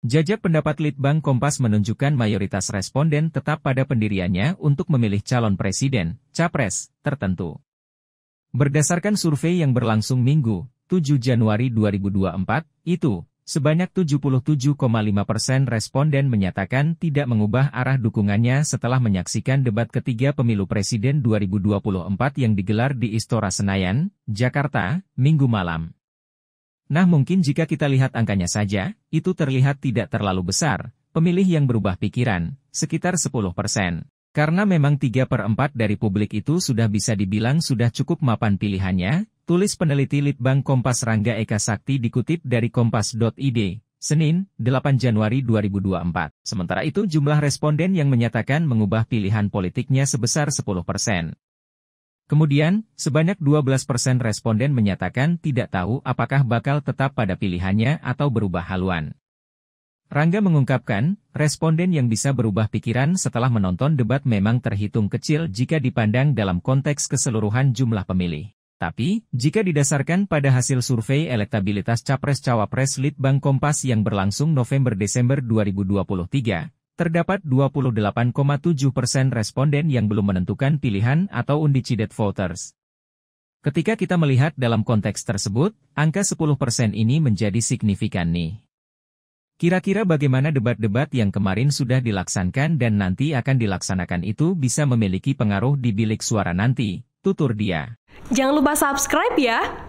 Jajak pendapat Litbang Kompas menunjukkan mayoritas responden tetap pada pendiriannya untuk memilih calon presiden, capres, tertentu. Berdasarkan survei yang berlangsung Minggu, 7 Januari 2024, itu, sebanyak 77,5 persen responden menyatakan tidak mengubah arah dukungannya setelah menyaksikan debat ketiga pemilu presiden 2024 yang digelar di Istora Senayan, Jakarta, Minggu malam. Nah mungkin jika kita lihat angkanya saja, itu terlihat tidak terlalu besar, pemilih yang berubah pikiran, sekitar 10%. persen. Karena memang 3 per 4 dari publik itu sudah bisa dibilang sudah cukup mapan pilihannya, tulis peneliti Litbang Kompas Rangga Eka Sakti dikutip dari kompas.id, Senin, 8 Januari 2024. Sementara itu jumlah responden yang menyatakan mengubah pilihan politiknya sebesar 10%. persen. Kemudian, sebanyak 12% persen responden menyatakan tidak tahu apakah bakal tetap pada pilihannya atau berubah haluan. Rangga mengungkapkan, responden yang bisa berubah pikiran setelah menonton debat memang terhitung kecil jika dipandang dalam konteks keseluruhan jumlah pemilih. Tapi, jika didasarkan pada hasil survei elektabilitas Capres-Cawapres Litbang Kompas yang berlangsung November-Desember 2023, terdapat 28,7 persen responden yang belum menentukan pilihan atau undecided voters. Ketika kita melihat dalam konteks tersebut, angka 10 persen ini menjadi signifikan nih. Kira-kira bagaimana debat-debat yang kemarin sudah dilaksanakan dan nanti akan dilaksanakan itu bisa memiliki pengaruh di bilik suara nanti, tutur dia. Jangan lupa subscribe ya!